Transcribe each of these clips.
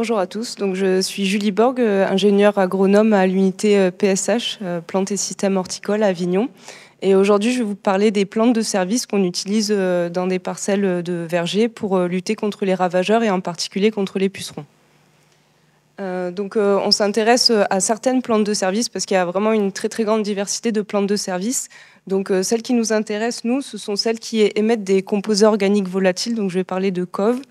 Bonjour à tous. Donc, je suis Julie Borg, euh, ingénieure agronome à l'unité PSH, euh, euh, plantes et systèmes horticoles à Avignon. Et aujourd'hui, je vais vous parler des plantes de service qu'on utilise dans des parcelles de vergers pour lutter contre les ravageurs et en particulier contre les pucerons. donc, on s'intéresse à certaines plantes de service parce qu'il y a vraiment une très très grande diversité de plantes de service. Donc, celles qui nous intéressent, nous, ce sont celles qui émettent des composés organiques volatiles. Donc, je vais parler de COV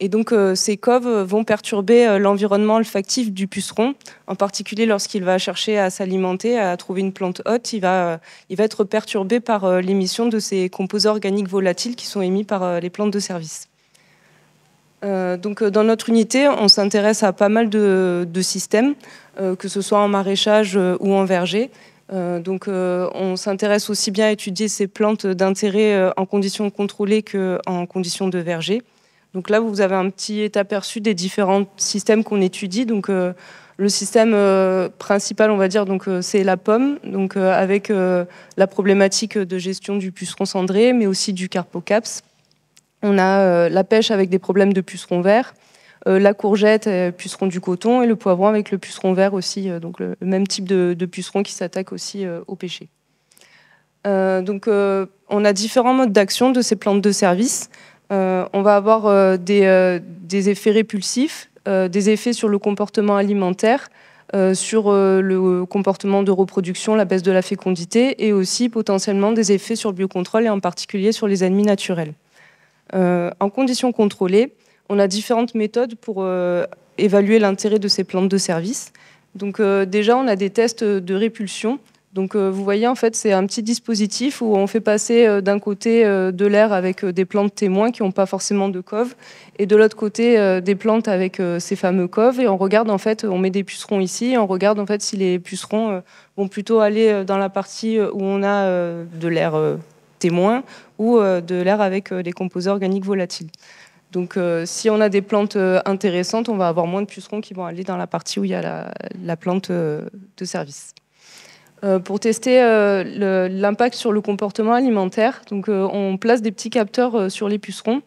et donc, euh, ces coves vont perturber euh, l'environnement olfactif du puceron, en particulier lorsqu'il va chercher à s'alimenter, à trouver une plante haute, il va, euh, être perturbé par l'émission de ces composés organiques volatiles qui sont émis par les plantes de service. donc, dans notre unité, on s'intéresse à pas mal de, systèmes, que ce soit en maraîchage ou en verger. donc, on s'intéresse aussi bien à étudier ces plantes d'intérêt en conditions contrôlées qu'en conditions de verger. Donc là, vous avez un petit aperçu des différents systèmes qu'on étudie. Donc euh, le système euh, principal, on va dire, euh, c'est la pomme, avec la problématique de gestion du puceron cendré, mais aussi du carpocaps. On a la pêche avec des problèmes de puceron vert, la courgette, puceron du coton, et le poivron avec le puceron vert aussi, donc le, même type de, de puceron qui s'attaque aussi au pêcher. donc on a différents modes d'action de ces plantes de service. Euh, on va avoir euh, euh, des, effets répulsifs, des effets sur le comportement alimentaire, sur le comportement de reproduction, la baisse de la fécondité et aussi potentiellement des effets sur le biocontrôle et en particulier sur les ennemis naturels. en conditions contrôlées, on a différentes méthodes pour évaluer l'intérêt de ces plantes de service. Donc déjà, on a des tests de répulsion donc euh, vous voyez, en fait, c'est un petit dispositif où on fait passer euh, d'un côté euh, de l'air avec des plantes témoins qui n'ont pas forcément de coves, et de l'autre côté des plantes avec ces fameux coves. Et on regarde, en fait, on met des pucerons ici, on regarde, en fait, si les pucerons vont plutôt aller dans la partie où on a de l'air témoin ou de l'air avec des composés organiques volatiles. Donc si on a des plantes intéressantes, on va avoir moins de pucerons qui vont aller dans la partie où il y a la plante de service. Euh, pour tester euh, l'impact sur le comportement alimentaire. Donc euh, on place des petits capteurs sur les pucerons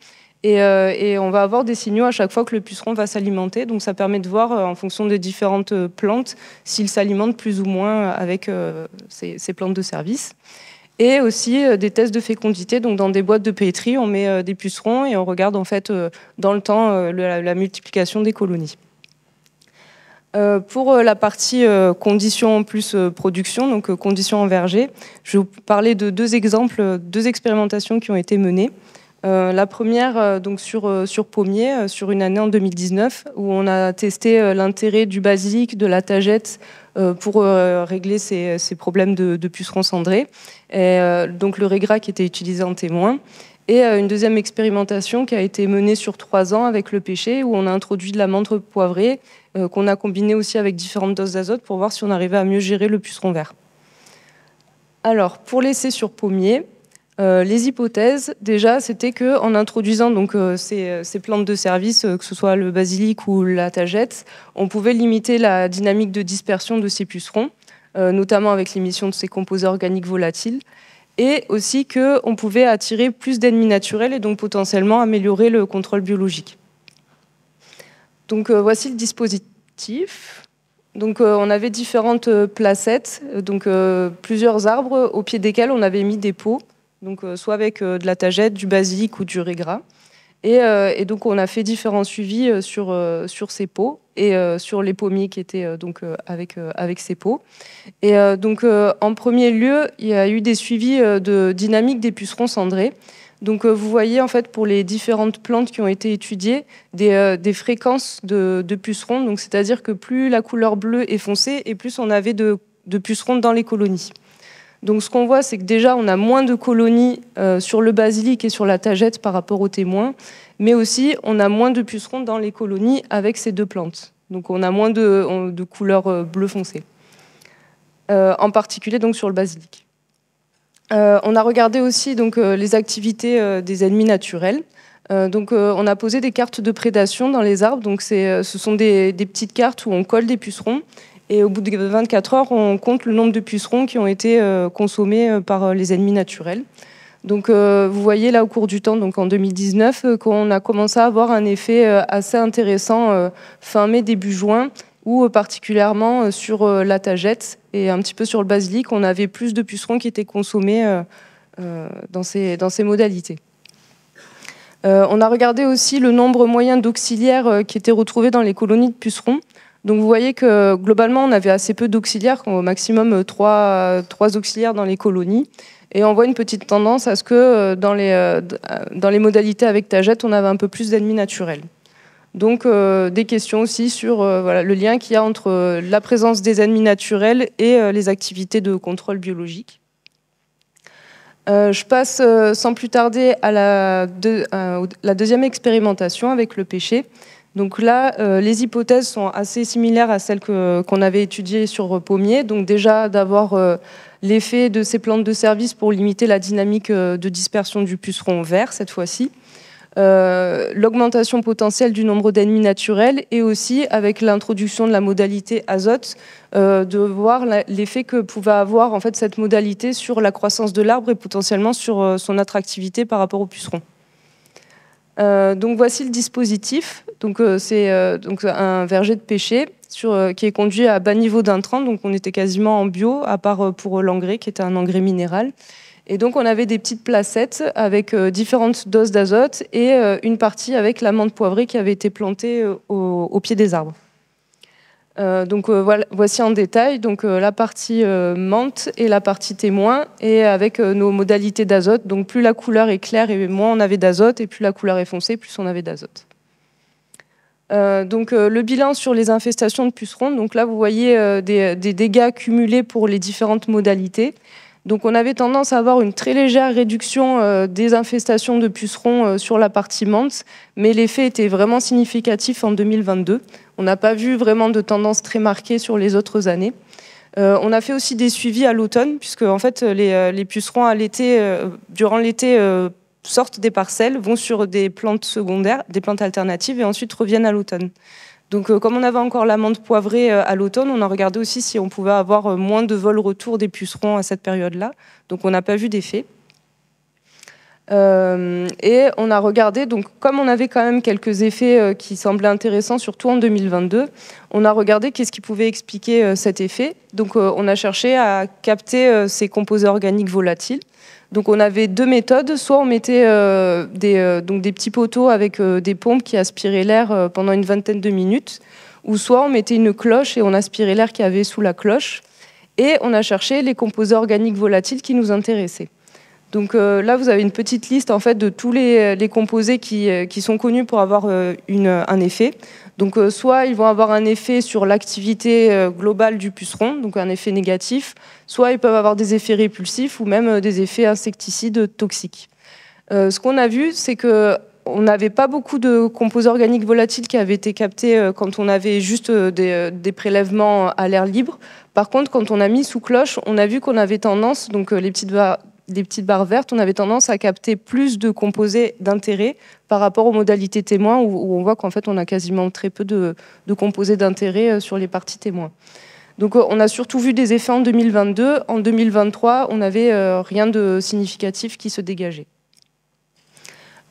et, on va avoir des signaux à chaque fois que le puceron va s'alimenter. Donc ça permet de voir en fonction des différentes plantes s'il s'alimente plus ou moins avec ces, plantes de service et aussi des tests de fécondité. Donc, dans des boîtes de pétri, on met des pucerons et on regarde en fait dans le temps la multiplication des colonies. Euh, pour euh, la partie euh, conditions plus production, donc conditions en verger, je vais vous parler de deux exemples, deux expérimentations qui ont été menées. la première, donc sur, sur pommier, sur une année en 2019, où on a testé l'intérêt du basilic, de la tagette pour régler ces, ces, problèmes de, de pucerons cendrés. Et, donc le régra qui était utilisé en témoin. Et une deuxième expérimentation qui a été menée sur trois ans avec le pêcher, où on a introduit de la menthe poivrée euh, qu'on a combiné aussi avec différentes doses d'azote pour voir si on arrivait à mieux gérer le puceron vert. Alors, pour l'essai sur pommier, euh, les hypothèses, déjà, c'était qu'en introduisant donc euh, ces, plantes de service, que ce soit le basilic ou la tagette, on pouvait limiter la dynamique de dispersion de ces pucerons, notamment avec l'émission de ces composés organiques volatiles, et aussi qu'on pouvait attirer plus d'ennemis naturels et donc potentiellement améliorer le contrôle biologique. Donc euh, voici le dispositif. Donc euh, on avait différentes euh, placettes, donc plusieurs arbres au pied desquels on avait mis des pots, donc soit avec de la tagette, du basilic ou du régras. Euh, et, donc, on a fait différents suivis euh, euh, sur, ces pots et sur les pommiers qui étaient donc avec, avec ces pots. Et donc, en premier lieu, il y a eu des suivis de dynamique des pucerons cendrés. Donc vous voyez en fait pour les différentes plantes qui ont été étudiées des, fréquences de, pucerons. c'est-à-dire que plus la couleur bleue est foncée et plus on avait de pucerons dans les colonies. Donc ce qu'on voit, c'est que déjà, on a moins de colonies euh, sur le basilic et sur la tagette par rapport aux témoins, mais aussi on a moins de pucerons dans les colonies avec ces deux plantes. Donc on a moins de, couleurs couleur bleu foncé, euh, en particulier donc sur le basilic. Euh, on a regardé aussi donc, les activités des ennemis naturels. donc, on a posé des cartes de prédation dans les arbres. Donc, ce sont des, des, petites cartes où on colle des pucerons et au bout de 24 heures, on compte le nombre de pucerons qui ont été euh, consommés euh, par euh, les ennemis naturels. Donc vous voyez là au cours du temps, donc en 2019, qu'on a commencé à avoir un effet assez intéressant fin mai, début juin, où particulièrement sur la tagette et un petit peu sur le basilic, on avait plus de pucerons qui étaient consommés dans, ces, modalités. on a regardé aussi le nombre moyen d'auxiliaires qui étaient retrouvés dans les colonies de pucerons. Donc vous voyez que globalement, on avait assez peu d'auxiliaires, au maximum euh, euh, trois, auxiliaires dans les colonies. Et on voit une petite tendance à ce que euh, dans les, dans les modalités avec tagettes, on avait un peu plus d'ennemis naturels. Donc des questions aussi sur le lien qu'il y a entre la présence des ennemis naturels et les activités de contrôle biologique. je passe sans plus tarder à la, la deuxième expérimentation avec le péché. Donc là, euh, les hypothèses sont assez similaires à celles qu'on avait étudiées sur euh, Pommier. Donc déjà d'avoir euh, l'effet de ces plantes de service pour limiter la dynamique de dispersion du puceron vert cette fois-ci. l'augmentation potentielle du nombre d'ennemis naturels et aussi avec l'introduction de la modalité azote, de voir l'effet que pouvait avoir en fait cette modalité sur la croissance de l'arbre et potentiellement sur son attractivité par rapport au puceron. Euh, donc voici le dispositif. Donc euh, c'est euh, donc un verger de pêcher qui est conduit à bas niveau d'intrants. Donc on était quasiment en bio, à part pour l'engrais qui était un engrais minéral. Et donc on avait des petites placettes avec différentes doses d'azote et une partie avec l'amande poivrée qui avait été plantée au pied des arbres. Euh, euh, voici en détail euh, la partie menthe et la partie témoin, et avec nos modalités d'azote. Donc plus la couleur est claire et moins on avait d'azote, et plus la couleur est foncée, plus on avait d'azote. le bilan sur les infestations de pucerons, donc là vous voyez des, dégâts cumulés pour les différentes modalités. Donc on avait tendance à avoir une très légère réduction euh, des infestations de pucerons euh, sur la partie menthe, mais l'effet était vraiment significatif en 2022. On n'a pas vu vraiment de tendance très marquée sur les autres années. Euh, on a fait aussi des suivis à l'automne, puisque en fait les, pucerons durant l'été, sortent des parcelles, vont sur des plantes secondaires, des plantes alternatives, et ensuite reviennent à l'automne. Donc, euh, comme on avait encore l'amande poivrée euh, à l'automne, on a regardé aussi si on pouvait avoir euh, moins de vols retour des pucerons à cette période-là. Donc, on n'a pas vu d'effet. et on a regardé, donc comme on avait quand même quelques effets qui semblaient intéressants, surtout en 2022, on a regardé qu'est-ce qui pouvait expliquer cet effet. Donc on a cherché à capter ces composés organiques volatiles. Donc on avait deux méthodes, soit on mettait euh, des, euh, donc des petits poteaux avec euh, des pompes qui aspiraient l'air pendant une vingtaine de minutes, ou soit on mettait une cloche et on aspirait l'air qu'il y avait sous la cloche, et on a cherché les composés organiques volatiles qui nous intéressaient. Donc là, vous avez une petite liste en fait de tous les, composés qui, sont connus pour avoir un effet. Donc euh, soit ils vont avoir un effet sur l'activité euh, globale du puceron, donc un effet négatif, soit ils peuvent avoir des effets répulsifs ou même euh, des effets insecticides toxiques. ce qu'on a vu, c'est que on n'avait pas beaucoup de composés organiques volatiles qui avaient été captés quand on avait juste des, des prélèvements à l'air libre. Par contre, quand on a mis sous cloche, on a vu qu'on avait tendance, donc les petites des petites barres vertes, on avait tendance à capter plus de composés d'intérêt par rapport aux modalités témoins, où, on voit qu'en fait, on a quasiment très peu de, composés d'intérêt euh, sur les parties témoins. Donc, euh, on a surtout vu des effets en 2022. En 2023, on n'avait euh, rien de significatif qui se dégageait.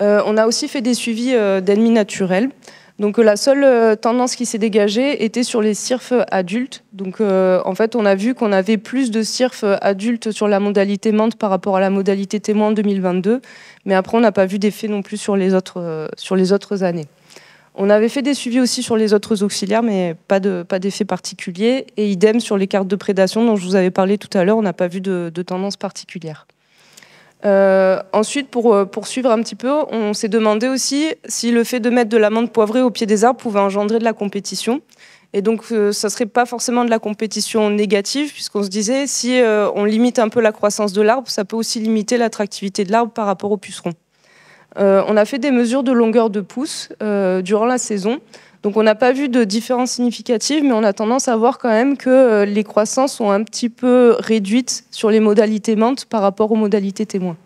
on a aussi fait des suivis d'ennemis naturels. Donc euh, la seule euh, tendance qui s'est dégagée était sur les cirfs adultes. Donc euh, en fait, on a vu qu'on avait plus de cirfs adultes sur la modalité mente par rapport à la modalité témoin en 2022, mais après on n'a pas vu d'effet non plus sur les autres sur les autres années. On avait fait des suivis aussi sur les autres auxiliaires, mais pas de pas d'effet particulier. Et idem sur les cartes de prédation dont je vous avais parlé tout à l'heure, on n'a pas vu de tendance particulière. Euh, ensuite, pour euh, poursuivre un petit peu, on s'est demandé aussi si le fait de mettre de l'amande poivrée au pied des arbres pouvait engendrer de la compétition. Et donc, euh, ça ne serait pas forcément de la compétition négative, puisqu'on se disait, si on limite un peu la croissance de l'arbre, ça peut aussi limiter l'attractivité de l'arbre par rapport aux pucerons. on a fait des mesures de longueur de pouce durant la saison. Donc on n'a pas vu de différence significative, mais on a tendance à voir quand même que euh, les croissances sont un petit peu réduites sur les modalités mentes par rapport aux modalités témoins.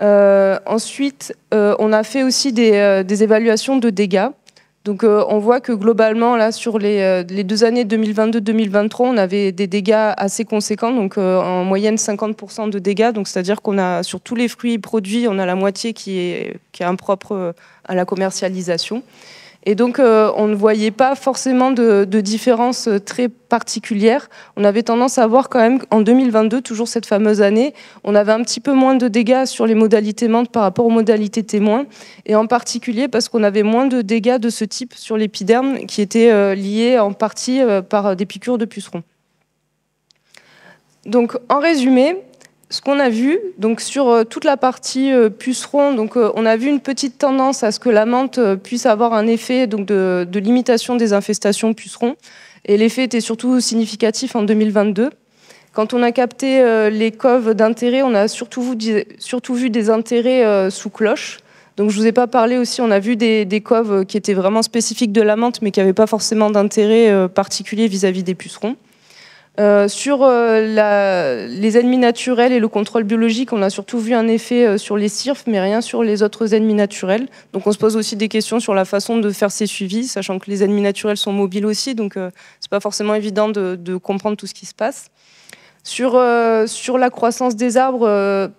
Euh, ensuite, euh, on a fait aussi des, évaluations de dégâts. Donc on voit que globalement, là, sur les, deux années 2022-2023, on avait des dégâts assez conséquents, donc en moyenne 50% de dégâts. Donc c'est-à-dire qu'on a sur tous les fruits produits, on a la moitié qui est, qui est impropre à la commercialisation. Et donc, euh, on ne voyait pas forcément de, différence euh, très particulière. On avait tendance à voir quand même en 2022, toujours cette fameuse année, on avait un petit peu moins de dégâts sur les modalités mentes par rapport aux modalités témoins, et en particulier parce qu'on avait moins de dégâts de ce type sur l'épiderme qui était euh, lié en partie par des piqûres de pucerons. Donc, en résumé, ce qu'on a vu, donc sur euh, toute la partie euh, puceron, donc euh, on a vu une petite tendance à ce que la menthe puisse avoir un effet donc de, limitation des infestations pucerons. Et l'effet était surtout significatif en 2022. Quand on a capté les coves d'intérêt, on a surtout vu, des intérêts sous cloche. Donc je vous ai pas parlé aussi, on a vu des, coves qui étaient vraiment spécifiques de la menthe, mais qui n'avaient pas forcément d'intérêt particulier vis à -vis des pucerons. Euh, sur euh, les ennemis naturels et le contrôle biologique, on a surtout vu un effet euh, sur les CIRF, mais rien sur les autres ennemis naturels. Donc on se pose aussi des questions sur la façon de faire ces suivis, sachant que les ennemis naturels sont mobiles aussi, donc c'est pas forcément évident de, comprendre tout ce qui se passe. Sur, la croissance des arbres,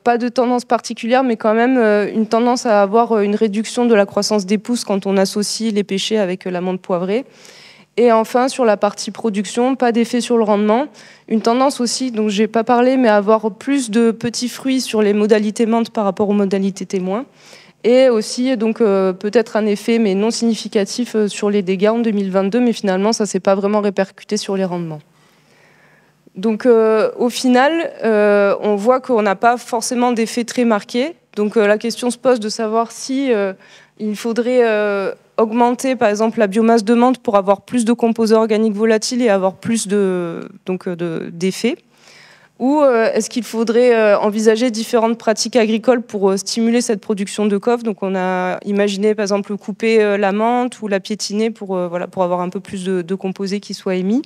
pas de tendance particulière, mais quand même une tendance à avoir une réduction de la croissance des pousses quand on associe les pêchers avec l'amande poivrée. Et enfin, sur la partie production, pas d'effet sur le rendement. Une tendance aussi, dont je n'ai pas parlé, mais à avoir plus de petits fruits sur les modalités mentes par rapport aux modalités témoins. Et aussi, donc, euh, peut-être un effet, mais non significatif, euh, sur les dégâts en 2022, mais finalement, ça ne s'est pas vraiment répercuté sur les rendements. Donc, euh, au final, on voit qu'on n'a pas forcément d'effet très marqué. Donc, la question se pose de savoir si il faudrait augmenter par exemple la biomasse de menthe pour avoir plus de composés organiques volatiles et avoir plus de euh, d'effets ou euh, est-ce qu'il faudrait euh, envisager différentes pratiques agricoles pour stimuler cette production de coffre Donc on a imaginé par exemple couper la menthe ou la piétiner pour, avoir un peu plus de, de composés qui soient émis.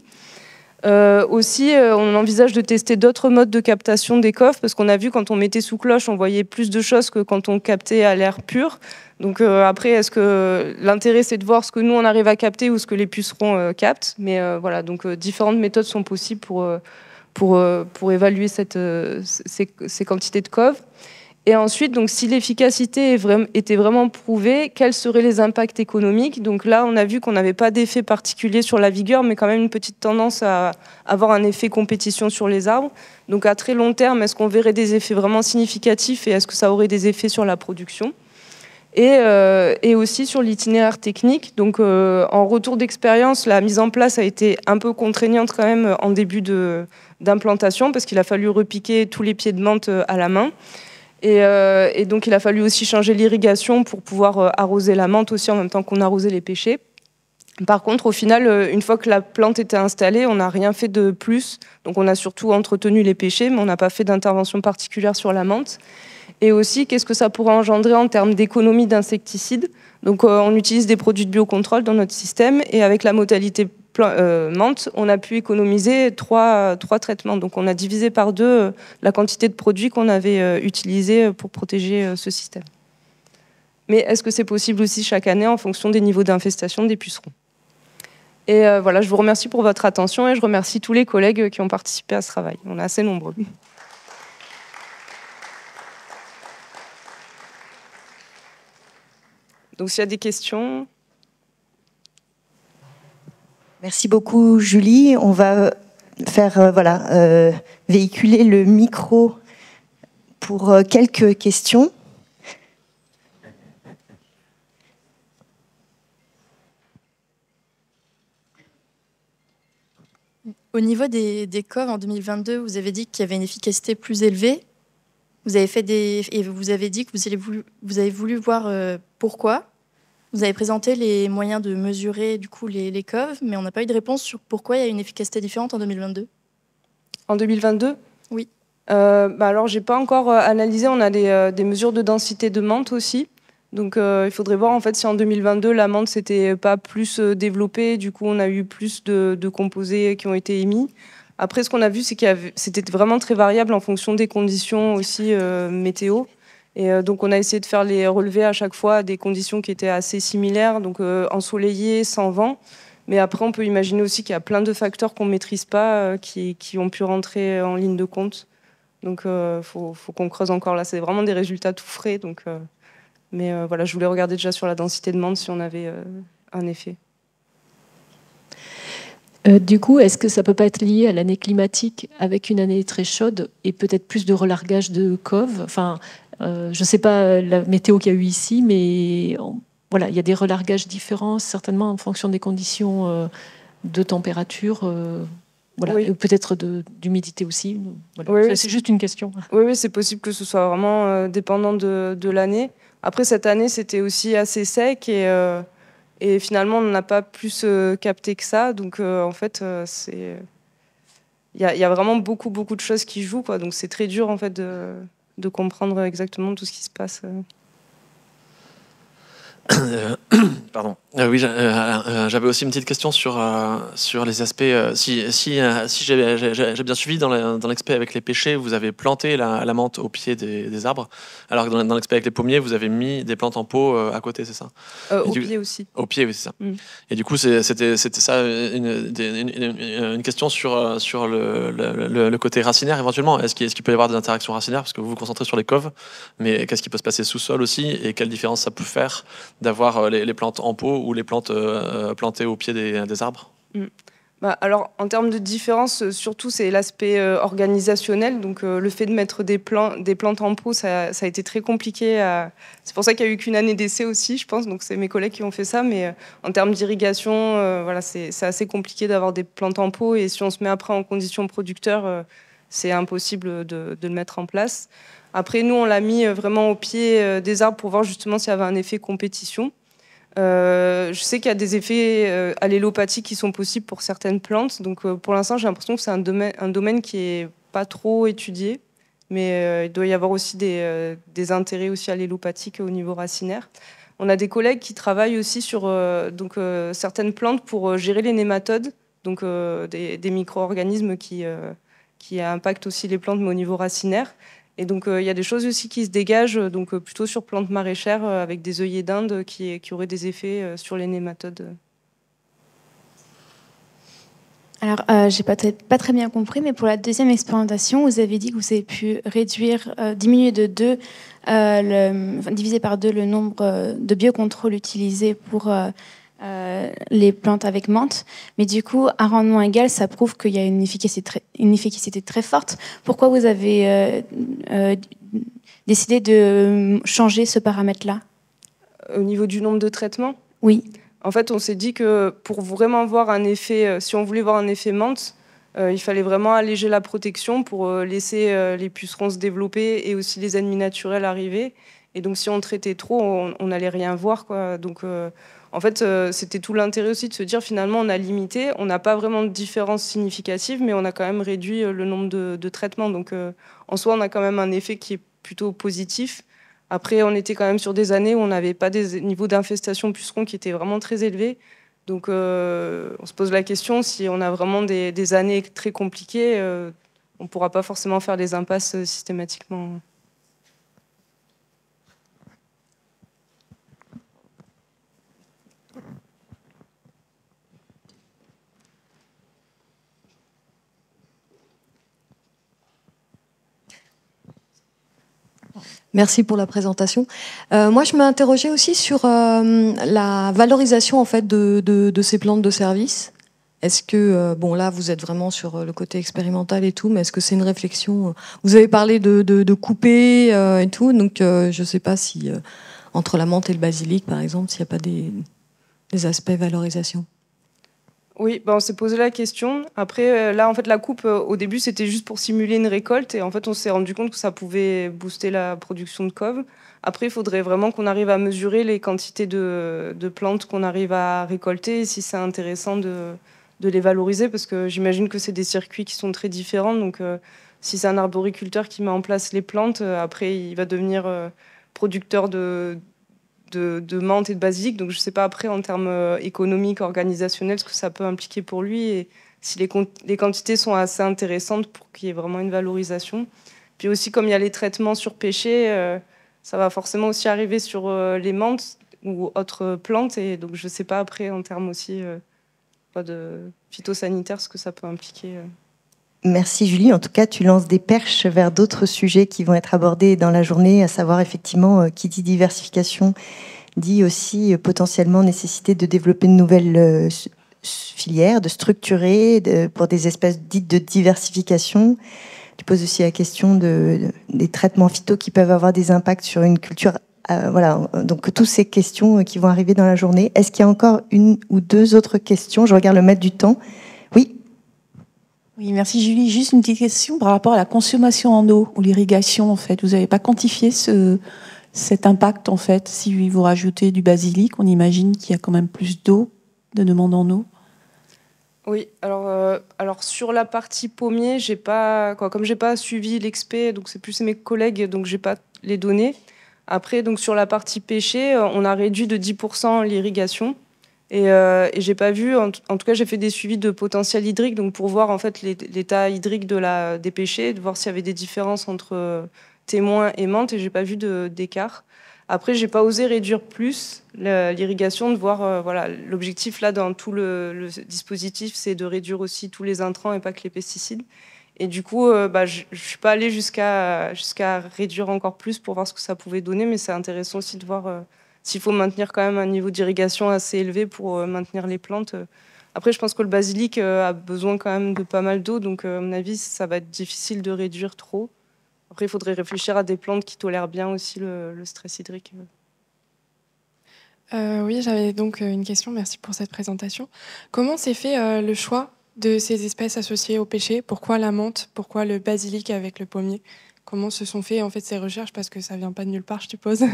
Euh, aussi, euh, on envisage de tester d'autres modes de captation des coffres, parce qu'on a vu quand on mettait sous cloche, on voyait plus de choses que quand on captait à l'air pur. Donc euh, après, est-ce que l'intérêt c'est de voir ce que nous on arrive à capter ou ce que les pucerons captent Mais voilà, donc différentes méthodes sont possibles pour, pour, pour évaluer cette, ces, ces, quantités de coffres. Et ensuite, donc, si l'efficacité était vraiment prouvée, quels seraient les impacts économiques Donc là, on a vu qu'on n'avait pas d'effet particulier sur la vigueur, mais quand même une petite tendance à avoir un effet compétition sur les arbres. Donc à très long terme, est-ce qu'on verrait des effets vraiment significatifs et est-ce que ça aurait des effets sur la production et, euh, aussi sur l'itinéraire technique. Donc, euh, en retour d'expérience, la mise en place a été un peu contraignante quand même en début d'implantation parce qu'il a fallu repiquer tous les pieds de menthe euh, à la main. Euh, et, donc, il a fallu aussi changer l'irrigation pour pouvoir euh, arroser la menthe aussi en même temps qu'on arrosait les pêchers. Par contre, au final, euh, une fois que la plante était installée, on n'a rien fait de plus. Donc, on a surtout entretenu les pêchers, mais on n'a pas fait d'intervention particulière sur la menthe. Et aussi, qu'est-ce que ça pourrait engendrer en termes d'économie d'insecticides Donc, on utilise des produits de biocontrôle dans notre système, et avec la modalité euh, on a pu économiser trois, trois, traitements. Donc on a divisé par deux euh, la quantité de produits qu'on avait euh, utilisés pour protéger ce système. Mais est-ce que c'est possible aussi chaque année en fonction des niveaux d'infestation des pucerons Et voilà, je vous remercie pour votre attention et je remercie tous les collègues qui ont participé à ce travail. On est assez nombreux. Donc s'il y a des questions... Merci beaucoup, Julie. On va euh, faire euh, voilà euh, véhiculer le micro pour quelques questions. Au niveau des, des corps en 2022, vous avez dit qu'il y avait une efficacité plus élevée. Vous avez fait des et vous avez dit que vous avez voulu, vous avez voulu voir pourquoi. Vous avez présenté les moyens de mesurer du coup les, les coves, mais on n'a pas eu de réponse sur pourquoi il y a une efficacité différente en 2022. En 2022 Oui. Euh, bah alors, j'ai pas encore euh, analysé. On a des, euh, des, mesures de densité de menthe aussi. Donc, euh, il faudrait voir en fait si en 2022 la menthe s'était pas plus développée. Du coup, on a eu plus de, de composés qui ont été émis. Après, ce qu'on a vu, c'est que c'était vraiment très variable en fonction des conditions aussi météo. Et euh, donc, on a essayé de faire les relevés à chaque fois à des conditions qui étaient assez similaires, donc euh, ensoleillées, sans vent. Mais après, on peut imaginer aussi qu'il y a plein de facteurs qu'on ne maîtrise pas, euh, qui, qui, ont pu rentrer en ligne de compte. Donc, il faut, faut qu'on creuse encore là. C'est vraiment des résultats tout frais. Donc, mais voilà, je voulais regarder déjà sur la densité de monde si on avait un effet. du coup, est-ce que ça peut pas être lié à l'année climatique avec une année très chaude et peut-être plus de relargage de coves Enfin, euh, je ne sais pas euh, la météo qu'il y a eu ici, mais voilà, il y a des relargages différents, certainement en fonction des conditions euh, de température. ou voilà, peut-être d'humidité aussi. c'est juste une question. Oui, oui c'est possible que ce soit vraiment dépendant de, l'année. Après, cette année, c'était aussi assez sec et, finalement, on n'a pas plus capté que ça. Donc, en fait, c'est il y, a vraiment beaucoup, beaucoup de choses qui jouent. Quoi. Donc, c'est très dur, en fait, de de comprendre exactement tout ce qui se passe. Euh, Pardon. Euh, oui, euh, euh, j'avais aussi une petite question sur, sur les aspects. si si, si j'ai bien suivi, dans l'expé avec les pêchers, vous avez planté la, menthe au pied des, arbres, alors que dans l'expé avec les pommiers, vous avez mis des plantes en pot à côté, c'est ça Au pied aussi. Au pied, oui, c'est ça. Mm. Et du coup, c'était ça une, question sur, sur le, le, côté racinaire éventuellement. Est-ce qu'il peut y avoir des interactions racinaires Parce que vous vous concentrez sur les coves, mais qu'est-ce qui peut se passer sous sol aussi Et quelle différence ça peut faire d'avoir euh, les, plantes en pot ou les plantes euh, plantées au pied des, arbres mm. bah, alors, en termes de différence, euh, surtout, c'est l'aspect organisationnel. Donc, le fait de mettre des, des plantes en pot, ça, a été très compliqué. C'est pour ça qu'il n'y a eu qu'une année d'essai aussi, je pense. Donc, c'est mes collègues qui ont fait ça. Mais en termes d'irrigation, voilà, c'est assez compliqué d'avoir des plantes en pot. Et si on se met après en condition producteur, c'est impossible de, le mettre en place. Après, nous, on l'a mis euh, vraiment au pied euh, des arbres pour voir justement s'il y avait un effet compétition. Euh, je sais qu'il y a des effets allélopathiques qui sont possibles pour certaines plantes. Donc, pour l'instant, j'ai l'impression que c'est un domaine, un domaine qui n'est pas trop étudié. Mais il doit y avoir aussi des, intérêts aussi allélopathiques au niveau racinaire. On a des collègues qui travaillent aussi sur donc, certaines plantes pour gérer les nématodes, donc des, micro-organismes qui, qui impactent aussi les plantes, mais au niveau racinaire. Et donc, euh, il y a des choses aussi qui se dégagent, euh, donc euh, plutôt sur plantes maraîchères avec des œillets d'Inde qui, qui, auraient des effets sur les nématodes. Alors, je j'ai pas très bien compris, mais pour la deuxième expérimentation, vous avez dit que vous avez pu réduire, diminuer de deux, diviser par deux le nombre de biocontrôles utilisés pour euh, les plantes avec menthe. Mais du coup, à rendement égal, ça prouve qu'il y a une efficacité, très, forte. Pourquoi vous avez euh, euh, décidé de changer ce paramètre-là Au niveau du nombre de traitements Oui. En fait, on s'est dit que pour vraiment voir un effet, si on voulait voir un effet menthe, il fallait vraiment alléger la protection pour laisser les pucerons se développer et aussi les ennemis naturels arriver. Et donc, si on traitait trop, on n'allait rien voir. Donc, en fait, euh, c'était tout l'intérêt aussi de se dire finalement on a limité, on n'a pas vraiment de différence significative, mais on a quand même réduit euh, le nombre de, traitements. Donc euh, en soi, on a quand même un effet qui est plutôt positif. Après, on était quand même sur des années où on n'avait pas des niveaux d'infestation pucerons qui étaient vraiment très élevés. Donc on se pose la question si on a vraiment des, des années très compliquées, on ne pourra pas forcément faire des impasses systématiquement. Merci pour la présentation. Euh, moi, je m'interrogeais aussi sur euh, la valorisation en fait de, ces plantes de service. Est-ce que, euh, bon là, vous êtes vraiment sur le côté expérimental et tout, mais est-ce que c'est une réflexion Vous avez parlé de, couper et tout, donc je ne sais pas si, entre la menthe et le basilic, par exemple, s'il n'y a pas des, des aspects valorisation. Oui, ben, on s'est posé la question. Après, euh, là, en fait, la coupe, euh, au début, c'était juste pour simuler une récolte. Et en fait, on s'est rendu compte que ça pouvait booster la production de coves. Après, il faudrait vraiment qu'on arrive à mesurer les quantités de, plantes qu'on arrive à récolter, et si c'est intéressant de, les valoriser, parce que j'imagine que c'est des circuits qui sont très différents. Donc, euh, si c'est un arboriculteur qui met en place les plantes, après, il va devenir producteur de, de, menthe et de basilic. Donc, je ne sais pas après en termes euh, économiques, organisationnels, ce que ça peut impliquer pour lui et si les, quantités sont assez intéressantes pour qu'il y ait vraiment une valorisation. Puis aussi, comme il y a les traitements sur pêcher, euh, ça va forcément aussi arriver sur euh, les menthes ou autres plantes. Et donc, je ne sais pas après en termes aussi pas de phytosanitaire ce que ça peut impliquer. Merci Julie. En tout cas, tu lances des perches vers d'autres sujets qui vont être abordés dans la journée, à savoir effectivement euh, qui dit diversification dit aussi euh, potentiellement nécessité de développer de nouvelles euh, filières, de structurer pour des espèces dites de diversification. Tu poses aussi la question de, des traitements phyto qui peuvent avoir des impacts sur une culture. voilà, donc toutes ces questions qui vont arriver dans la journée. Est-ce qu'il y a encore une ou deux autres questions Je regarde le maître du temps. Oui, merci Julie. Juste une petite question par rapport à la consommation en eau ou l'irrigation en fait. Vous n'avez pas quantifié cet impact en fait Si vous rajoutez du basilic, on imagine qu'il y a quand même plus d'eau, de demande en eau. Oui, alors, euh, alors sur la partie pommier, j'ai pas quoi, comme j'ai pas suivi l'expé, donc c'est plus mes collègues, donc j'ai pas les données. Après, donc sur la partie pêcher, euh, on a réduit de 10% l'irrigation. Euh, et, j'ai pas vu, en, tout cas, j'ai fait des suivis de potentiel hydrique, donc pour voir en fait l'état hydrique de la, des pêchés, de voir s'il y avait des différences entre euh, témoins et menthe, et j'ai pas vu d'écart. Après, j'ai pas osé réduire plus l'irrigation, de voir, euh, voilà, l'objectif là dans tout le, dispositif, c'est de réduire aussi tous les intrants et pas que les pesticides. Et du coup, bah, je suis pas allée jusqu'à jusqu'à réduire encore plus pour voir ce que ça pouvait donner, mais c'est intéressant aussi de voir s'il faut maintenir quand même un niveau d'irrigation assez élevé pour euh, maintenir les plantes. Euh. Après, je pense que le basilic euh, a besoin quand même de pas mal d'eau, donc à mon avis, ça va être difficile de réduire trop. Après, il faudrait réfléchir à des plantes qui tolèrent bien aussi le, stress hydrique. oui, j'avais donc une question, merci pour cette présentation. Comment s'est fait le choix de ces espèces associées au pêcher Pourquoi la menthe Pourquoi le basilic avec le pommier Comment se sont fait en fait ces recherches Parce que ça vient pas de nulle part, je suppose.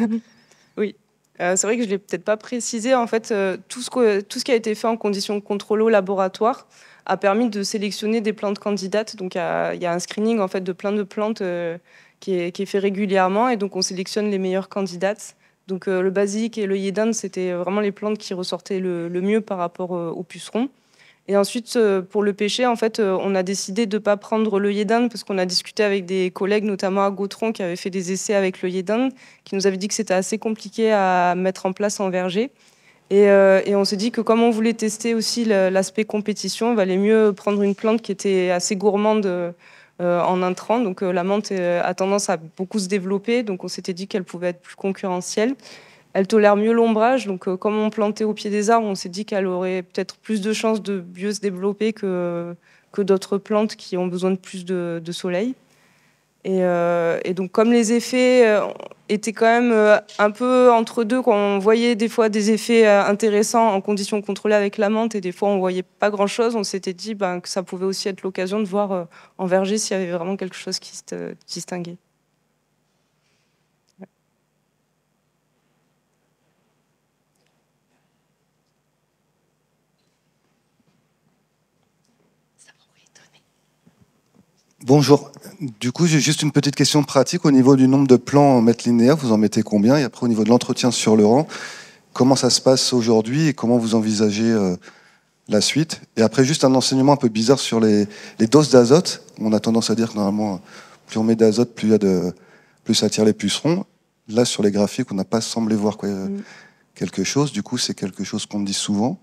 Oui, euh, c'est vrai que je ne l'ai peut-être pas précisé. En fait, euh, tout, ce qui a été fait en conditions de contrôle au laboratoire a permis de sélectionner des plantes candidates. Donc, il y, a un screening en fait, de plein de plantes euh, qui, est, fait régulièrement. Et donc, on sélectionne les meilleures candidates. Donc, le basique et le yédan, c'était vraiment les plantes qui ressortaient le, mieux par rapport aux pucerons. Et ensuite, euh, pour le pêcher, en fait, euh, on a décidé de ne pas prendre le d'Inde parce qu'on a discuté avec des collègues, notamment à Gautron, qui avaient fait des essais avec le d'Inde, qui nous avaient dit que c'était assez compliqué à mettre en place en verger. Et, euh, on s'est dit que comme on voulait tester aussi l'aspect compétition, il valait mieux prendre une plante qui était assez gourmande en intrants. Donc la menthe a tendance à beaucoup se développer, donc on s'était dit qu'elle pouvait être plus concurrentielle elle tolère mieux l'ombrage. Donc, euh, comme on plantait au pied des arbres, on s'est dit qu'elle aurait peut-être plus de chances de mieux se développer que, que d'autres plantes qui ont besoin de plus de, soleil. Euh, et, donc, comme les effets euh, étaient quand même un peu entre deux, quand on voyait des fois des effets intéressants en conditions contrôlées avec la menthe et des fois on voyait pas grand-chose, on s'était dit ben, que ça pouvait aussi être l'occasion de voir en verger s'il y avait vraiment quelque chose qui se distinguait. Bonjour. Du coup, j'ai juste une petite question pratique. Au niveau du nombre de plans en mètres linéaires, vous en mettez combien Et après, au niveau de l'entretien sur le rang, comment ça se passe aujourd'hui et comment vous envisagez euh, la suite Et après, juste un enseignement un peu bizarre sur les, doses d'azote. On a tendance à dire que normalement, plus on met d'azote, plus, y a de, plus ça attire les pucerons. Là, sur les graphiques, on n'a pas semblé voir mm. quelque chose. Du coup, c'est quelque chose qu'on me dit souvent,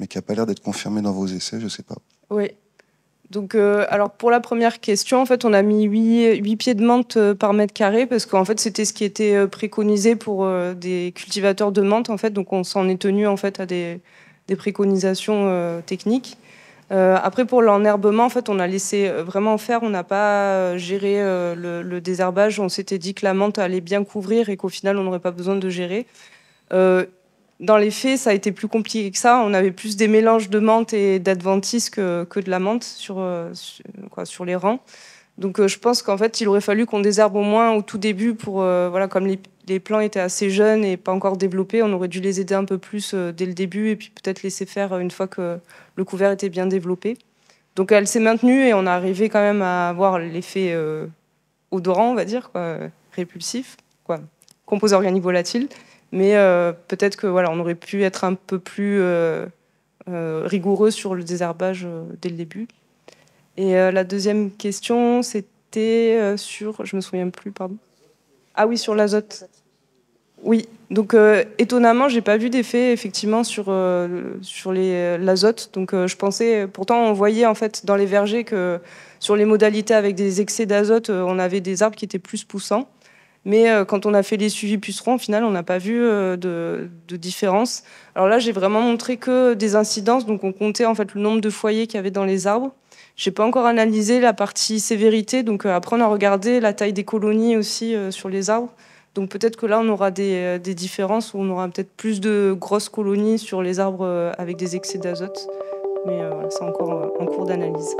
mais qui n'a pas l'air d'être confirmé dans vos essais, je ne sais pas. Oui, donc, euh, alors pour la première question, en fait, on a mis 8, pieds de menthe euh, par mètre carré parce qu'en fait, c'était ce qui était euh, préconisé pour des cultivateurs de menthe. En fait, donc on s'en est tenu en fait à des, préconisations techniques. après, pour l'enherbement, en fait, on a laissé vraiment faire. On n'a pas géré le, le, désherbage. On s'était dit que la menthe allait bien couvrir et qu'au final, on n'aurait pas besoin de gérer dans les faits, ça a été plus compliqué que ça. On avait plus des mélanges de menthe et d'adventice que, de la menthe sur, euh, les rangs. Donc euh, je pense qu'en fait, il aurait fallu qu'on désherbe au moins au tout début pour, euh, voilà, comme les, les, plants étaient assez jeunes et pas encore développés, on aurait dû les aider un peu plus dès le début et puis peut-être laisser faire une fois que le couvert était bien développé. Donc elle s'est maintenue et on est arrivé quand même à avoir l'effet odorant, on va dire, répulsif, quoi, composé organique volatile. Mais euh, peut-être que voilà, on aurait pu être un peu plus euh, euh, rigoureux sur le désherbage dès le début. Et la deuxième question, c'était sur, je me souviens plus, pardon. Ah oui, sur l'azote. Oui, donc euh, étonnamment, j'ai pas vu d'effet effectivement sur euh, l'azote. Donc je pensais, pourtant on voyait en fait dans les vergers que sur les modalités avec des excès d'azote, on avait des arbres qui étaient plus poussants. Mais euh, quand on a fait les suivis pucerons, au final, on n'a pas vu euh, de, différence. Alors là, j'ai vraiment montré que des incidences. Donc, on comptait en fait le nombre de foyers qu'il y avait dans les arbres. J'ai pas encore analysé la partie sévérité. Donc, euh, après, on a regardé la taille des colonies aussi sur les arbres. Donc, peut-être que là, on aura des, différences où on aura peut-être plus de grosses colonies sur les arbres avec des excès d'azote. Mais c'est encore en cours d'analyse.